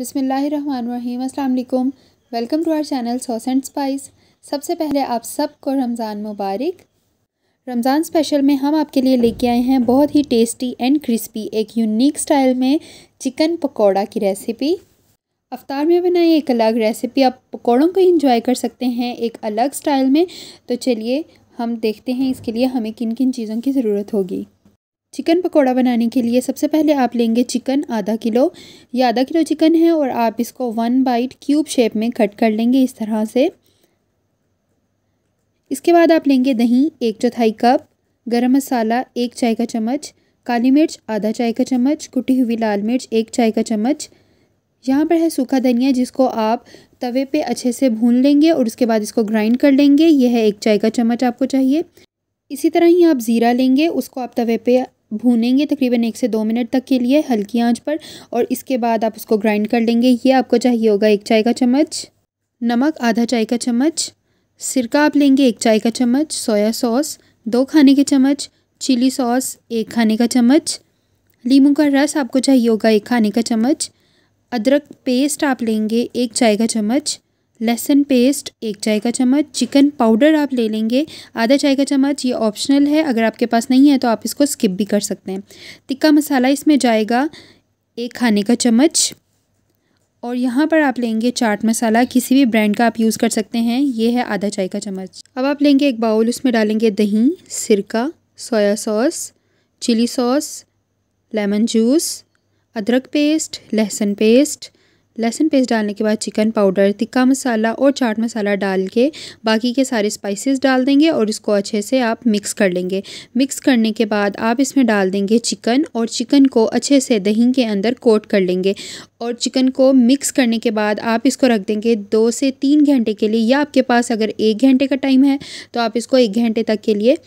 बिसमीम् वालेकुम welcome to our channel sauce and spice सबसे पहले आप सबको रमज़ान मुबारक रमज़ान स्पेशल में हम आपके लिए लेके आए हैं बहुत ही टेस्टी एंड क्रिस्पी एक यूनिक स्टाइल में चिकन पकौड़ा की रेसिपी अफ्तार में बनाई एक अलग रेसिपी आप पकौड़ों को इंजॉय कर सकते हैं एक अलग स्टाइल में तो चलिए हम देखते हैं इसके लिए हमें किन किन चीज़ों की ज़रूरत होगी चिकन पकौड़ा बनाने के लिए सबसे पहले आप लेंगे चिकन आधा किलो ये आधा किलो चिकन है और आप इसको वन बाइट क्यूब शेप में कट कर लेंगे इस तरह से इसके बाद आप लेंगे दही एक चौथाई कप गरम मसाला एक चाय का चम्मच काली मिर्च आधा चाय का चम्मच कुटी हुई लाल मिर्च एक चाय का चम्मच यहाँ पर है सूखा धनिया जिसको आप तवे पे अच्छे से भून लेंगे और उसके बाद इसको ग्राइंड कर लेंगे यह है एक चाय का चम्मच आपको चाहिए इसी तरह ही आप ज़ीरा लेंगे उसको आप तवे पे भूनेंगे तकरीबन एक से दो मिनट तक के लिए हल्की आंच पर और इसके बाद आप उसको ग्राइंड कर लेंगे ये आपको चाहिए होगा एक चाय का चम्मच नमक आधा चाय का चम्मच सिरका आप लेंगे एक चाय का चम्मच सोया सॉस दो खाने के चम्मच चिली सॉस एक खाने का चम्मच लीमू का रस आपको चाहिए होगा एक खाने का चम्मच अदरक पेस्ट आप लेंगे एक चाय का चम्मच लहसन पेस्ट एक चाय का चम्मच चिकन पाउडर आप ले लेंगे आधा चाय का चम्मच ये ऑप्शनल है अगर आपके पास नहीं है तो आप इसको स्किप भी कर सकते हैं तिक्का मसाला इसमें जाएगा एक खाने का चम्मच और यहाँ पर आप लेंगे चाट मसाला किसी भी ब्रांड का आप यूज़ कर सकते हैं ये है आधा चाय का चम्मच अब आप लेंगे एक बाउल उसमें डालेंगे दही सिरका soya sauce chilli sauce lemon juice अदरक पेस्ट लहसुन पेस्ट लहसुन पेस्ट डालने के बाद चिकन पाउडर तिक्का मसाला और चाट मसाला डाल के बाकी के सारे स्पाइसेस डाल देंगे और इसको अच्छे से आप मिक्स कर लेंगे मिक्स करने के बाद आप इसमें डाल देंगे चिकन और चिकन को अच्छे से दही के अंदर कोट कर लेंगे और चिकन को मिक्स करने के बाद आप इसको रख देंगे दो से तीन घंटे के लिए या आपके पास अगर एक घंटे का टाइम है तो आप इसको एक घंटे तक के लिए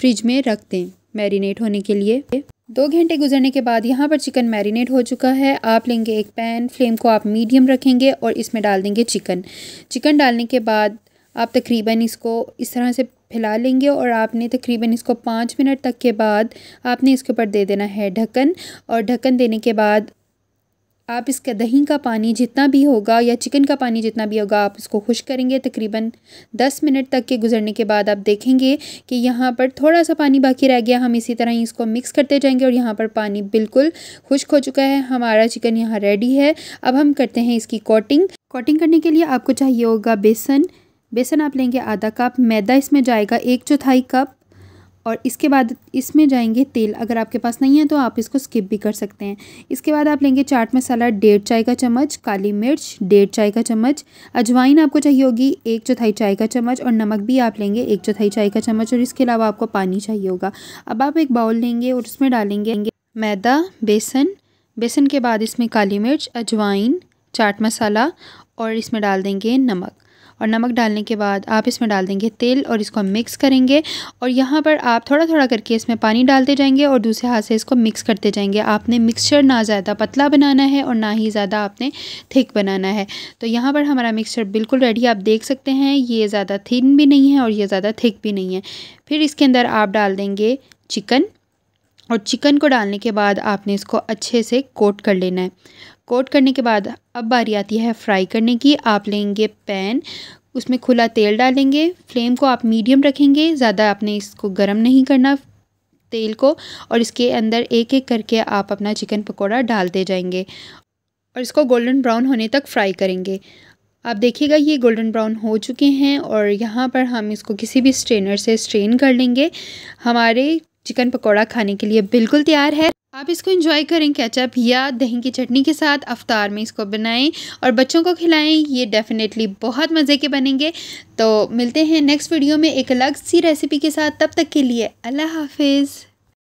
फ्रिज में रख दें मैरिनेट होने के लिए दो घंटे गुजरने के बाद यहाँ पर चिकन मैरिनेट हो चुका है आप लेंगे एक पैन फ्लेम को आप मीडियम रखेंगे और इसमें डाल देंगे चिकन चिकन डालने के बाद आप तकरीबन इसको इस तरह से फैला लेंगे और आपने तकरीबन इसको पाँच मिनट तक के बाद आपने इसके ऊपर दे देना है ढक्कन और ढक्कन देने के बाद आप इसका दही का पानी जितना भी होगा या चिकन का पानी जितना भी होगा आप इसको खुश करेंगे तकरीबन दस मिनट तक के गुजरने के बाद आप देखेंगे कि यहाँ पर थोड़ा सा पानी बाकी रह गया हम इसी तरह ही इसको मिक्स करते जाएंगे और यहाँ पर पानी बिल्कुल खुश्क हो चुका है हमारा चिकन यहाँ रेडी है अब हम करते हैं इसकी कोटिंग कोटिंग करने के लिए आपको चाहिए होगा बेसन बेसन आप लेंगे आधा कप मैदा इसमें जाएगा एक चौथाई कप और इसके बाद इसमें जाएंगे तेल अगर आपके पास नहीं है तो आप इसको स्किप भी कर सकते हैं इसके बाद आप लेंगे चाट मसाला डेढ़ चाय का चम्मच काली मिर्च डेढ़ चाय का चम्मच अजवाइन आपको चाहिए होगी एक चौथाई चाय का चम्मच और नमक भी आप लेंगे एक चौथाई चाय का चम्मच और इसके अलावा आपको पानी चाहिए होगा अब आप एक बाउल लेंगे और उसमें डालेंगे मैदा बेसन बेसन के बाद इसमें काली मिर्च अजवाइन चाट मसाला और इसमें डाल देंगे नमक और नमक डालने के बाद आप इसमें डाल देंगे तेल और इसको मिक्स करेंगे और यहाँ पर आप थोड़ा थोड़ा करके इसमें पानी डालते जाएंगे और दूसरे हाथ से इसको मिक्स करते जाएंगे आपने मिक्सचर ना ज़्यादा पतला बनाना है और ना ही ज़्यादा आपने थिक बनाना है तो यहाँ पर हमारा मिक्सचर बिल्कुल रेडी आप देख सकते हैं ये ज़्यादा थिन भी नहीं है और ये ज़्यादा थिक भी नहीं है फिर इसके अंदर आप डाल देंगे चिकन और चिकन को डालने के बाद आपने इसको अच्छे से कोट कर लेना है कोट करने के बाद अब बारी आती है फ्राई करने की आप लेंगे पैन उसमें खुला तेल डालेंगे फ्लेम को आप मीडियम रखेंगे ज़्यादा आपने इसको गर्म नहीं करना तेल को और इसके अंदर एक एक करके आप अपना चिकन पकौड़ा डालते जाएंगे और इसको गोल्डन ब्राउन होने तक फ्राई करेंगे आप देखिएगा ये गोल्डन ब्राउन हो चुके हैं और यहाँ पर हम इसको किसी भी स्ट्रेनर से स्ट्रेन कर लेंगे हमारे चिकन पकौड़ा खाने के लिए बिल्कुल तैयार है आप इसको इंजॉय करें कैचअप या दही की चटनी के साथ अफ्तार में इसको बनाएं और बच्चों को खिलाएं ये डेफ़िनेटली बहुत मज़े के बनेंगे तो मिलते हैं नेक्स्ट वीडियो में एक अलग सी रेसिपी के साथ तब तक के लिए अल्लाह हाफिज़